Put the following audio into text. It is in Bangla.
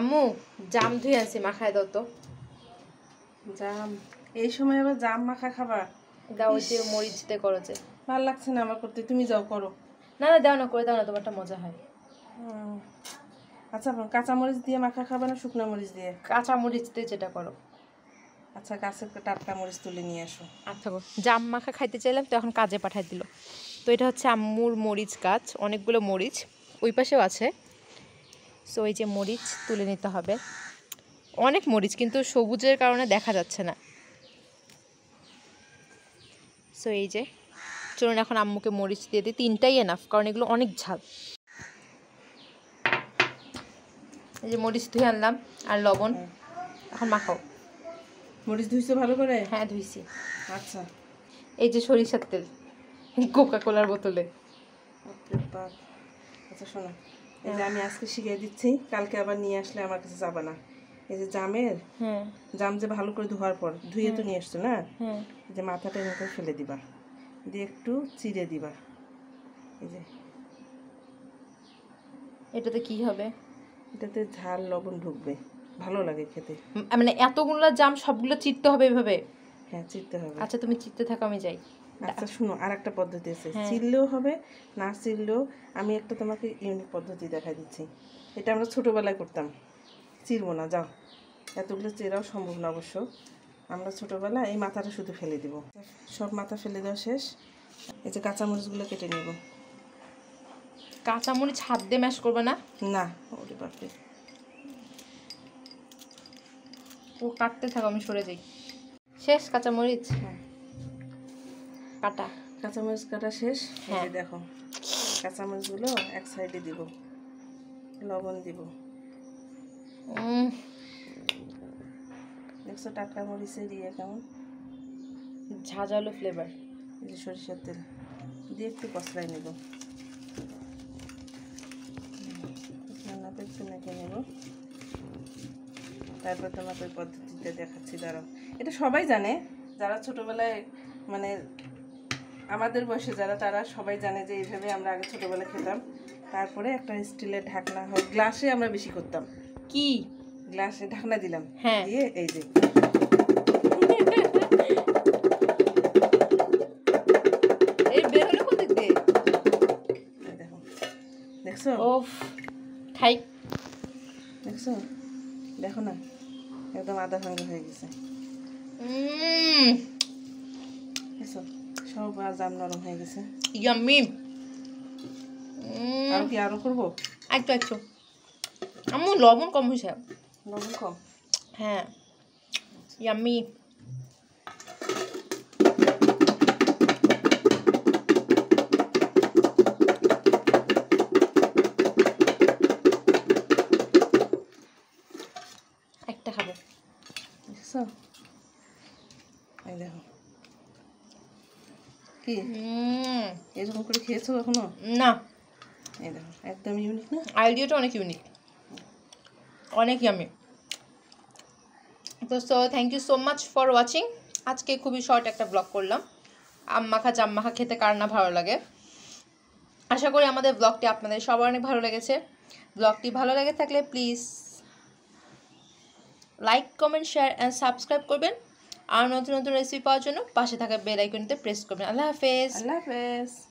আম্মু জাম ধুই আনছি মাখায় দাও তো জাম এই সময় আবার জাম মাখা খাবা দাও ওই যে মরিচতে করছে ভালো লাগছে না আমার করতে তুমি যাও করো না না দাও না করে দাও না তোমারটা মজা হয় আচ্ছা কাঁচা মরিচ দিয়ে মাখা খাবে না শুকনো মরিচ দিয়ে কাঁচা মরিচ দিয়ে যেটা করো আচ্ছা গাছের টাটকা মরিচ তুলে নিয়ে আসো আচ্ছা জাম মাখা খাইতে চাইলাম তো এখন কাজে পাঠাই দিল তো এটা হচ্ছে আম্মুর মরিচ গাছ অনেকগুলো মরিচ ওই পাশেও আছে সো এই যে মরিচ তুলে নিতে হবে অনেক মরিচ কিন্তু সবুজের কারণে দেখা যাচ্ছে না সো এই যে চলুন এখন আম্মুকে মরিচ দিয়ে দিই তিনটাই এনাফ কারণ এগুলো অনেক ঝাল এই যে মরিচ ধুয়ে আনলাম আর লবণ এখন মাখাও মরিচ ধুইছো ভালো করে হ্যাঁ ধুইছি আচ্ছা এই যে সরিষার তেল কোকা কোলার বোতলে আচ্ছা শোনো এই যে আমি আজকে শিখিয়ে দিচ্ছি কালকে আবার নিয়ে আসলে আমার কাছে যাবে না এই যে জামের জাম যে ভালো করে ধোয়ার পর ধুয়ে তো নিয়ে আসছো না যে মাথাটা এরকম ফেলে দিবা দিয়ে একটু চিড়ে দিবা এই যে এটাতে কি হবে এটাতে ঝাল লবণ ঢুকবে ভালো লাগে খেতে মানে এতগুলো জাম সবগুলো চিড়তে হবে এভাবে হ্যাঁ চিড়তে হবে আচ্ছা তুমি চিড়তে থাকো আমি যাই আচ্ছা শুনো আর একটা পদ্ধতি আছে হ্যাঁ। চিললেও হবে না চিললেও আমি একটা তোমাকে ইউনিক পদ্ধতি দেখা দিচ্ছি এটা আমরা ছোটোবেলায় করতাম চিরবো না যাও এতগুলো চেরাও সম্ভব না অবশ্য আমরা ছোটোবেলা এই মাথাটা শুধু ফেলে দিব সব মাথা ফেলে দেওয়া শেষ এই যে কাঁচামরিচগুলো কেটে নেব কাঁচামরিচ হাত দিয়ে ম্যাশ করবে না না ওরে বাপরে ও কাটতে থাকো আমি সরে যাই শেষ কাঁচামরিচ হ্যাঁ কাটা কাঁচামরিচ কাটা শেষ হ্যাঁ দেখো কাঁচামরিচগুলো এক সাইডে দিব লবণ দিব দেখছো টাটকা মরিচের ইয়ে কেমন ঝাঁঝালো ফ্লেভার যে সরিষার তেল দিয়ে একটু কষলাই নেব রান্নাতে একটু মেখে নেব তারপর তোমাকে পদ্ধতিতে দেখাচ্ছি দাঁড়াও এটা সবাই জানে যারা ছোটোবেলায় মানে আমাদের বয়সে যারা তারা সবাই জানে যে এইভাবে আমরা আগে ছোটোবেলা খেতাম তারপরে একটা স্টিলের ঢাকনা হয় গ্লাসে আমরা বেশি করতাম কি গ্লাসে ঢাকনা দিলাম হ্যাঁ দিয়ে এই যে দেখছো দেখছো দেখো না একদম আধা ভাঙ্গা হয়ে গেছে সব আজাম নরম হয়ে গেছে ইয়াম্মি আর কি আরও করবো একটু একটু আমার লবণ কম হয়েছে লবণ কম হ্যাঁ ইয়াম্মি একটা খাবো দেখো কি এরকম করে খেয়েছো কখনো না এই একদম ইউনিক না আইডিয়াটা অনেক ইউনিক অনেক ইয়ামি তো so thank you so much for watching আজকে খুবই শর্ট একটা ব্লগ করলাম আম মাখা জাম মাখা খেতে কার না ভালো লাগে আশা করি আমাদের ব্লগটি আপনাদের সবার অনেক ভালো লেগেছে ব্লগটি ভালো লেগে থাকলে please like comment share and subscribe করবেন আর নতুন নতুন রেসিপি পাওয়ার জন্য পাশে থাকা বেল আইকনতে প্রেস করবেন আল্লাহ হাফেজ আল্লাহ হাফেজ